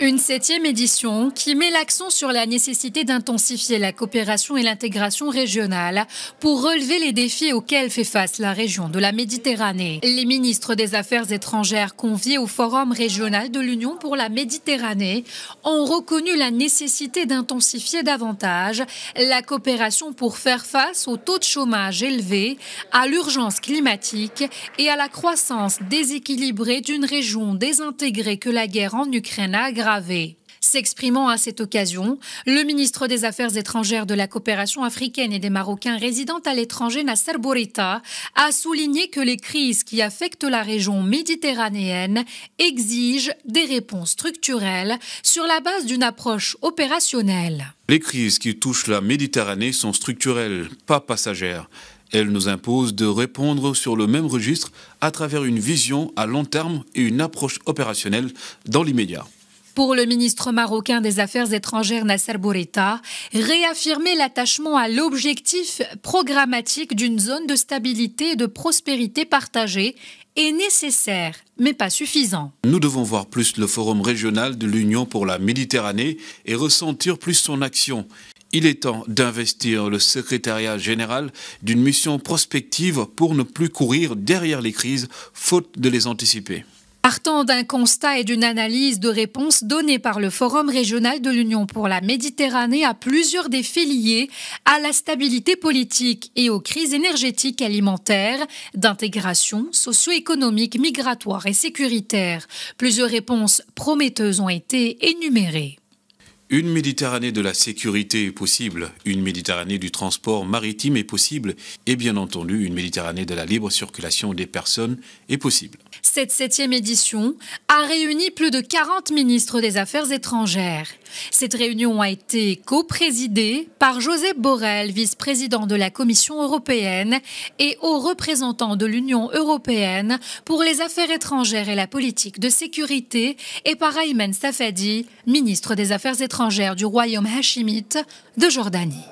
Une septième édition qui met l'accent sur la nécessité d'intensifier la coopération et l'intégration régionale pour relever les défis auxquels fait face la région de la Méditerranée. Les ministres des Affaires étrangères conviés au Forum régional de l'Union pour la Méditerranée ont reconnu la nécessité d'intensifier davantage la coopération pour faire face au taux de chômage élevé, à l'urgence climatique et à la croissance déséquilibrée d'une région désintégrée que la guerre en Ukraine a S'exprimant à cette occasion, le ministre des Affaires étrangères de la coopération africaine et des Marocains résidant à l'étranger, Nasser Bourita, a souligné que les crises qui affectent la région méditerranéenne exigent des réponses structurelles sur la base d'une approche opérationnelle. Les crises qui touchent la Méditerranée sont structurelles, pas passagères. Elles nous imposent de répondre sur le même registre à travers une vision à long terme et une approche opérationnelle dans l'immédiat. Pour le ministre marocain des Affaires étrangères Nasser Bourita, réaffirmer l'attachement à l'objectif programmatique d'une zone de stabilité et de prospérité partagée est nécessaire, mais pas suffisant. Nous devons voir plus le Forum régional de l'Union pour la Méditerranée et ressentir plus son action. Il est temps d'investir le secrétariat général d'une mission prospective pour ne plus courir derrière les crises, faute de les anticiper. Partant d'un constat et d'une analyse de réponses données par le Forum régional de l'Union pour la Méditerranée à plusieurs défis liés à la stabilité politique et aux crises énergétiques alimentaires, d'intégration, socio-économique, migratoire et sécuritaire, plusieurs réponses prometteuses ont été énumérées. Une Méditerranée de la sécurité est possible, une Méditerranée du transport maritime est possible et bien entendu une Méditerranée de la libre circulation des personnes est possible. Cette septième édition a réuni plus de 40 ministres des Affaires étrangères. Cette réunion a été co-présidée par José Borrell, vice-président de la Commission européenne et haut représentant de l'Union européenne pour les affaires étrangères et la politique de sécurité et par Ayman Safadi, ministre des Affaires étrangères du royaume hachimite de Jordanie.